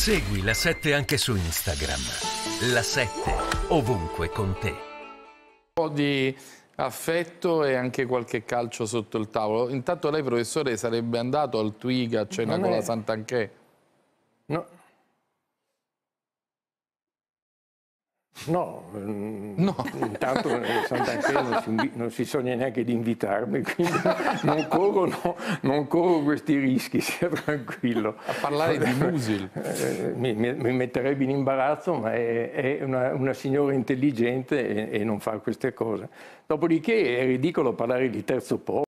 Segui la 7 anche su Instagram. La 7 ovunque con te. Un po' di affetto e anche qualche calcio sotto il tavolo. Intanto lei, professore, sarebbe andato al Twiga a cena con la Sant'Anchè? No, No, mm, no, intanto eh, Sant'Anchele non si, non si sogna neanche di invitarmi, quindi non corro, no, non corro questi rischi, sia tranquillo. A parlare di Musil. Eh, mi, mi, metterebbe in imbarazzo, ma è, è una, una, signora intelligente e, e non fa queste cose. Dopodiché è ridicolo parlare di terzo posto.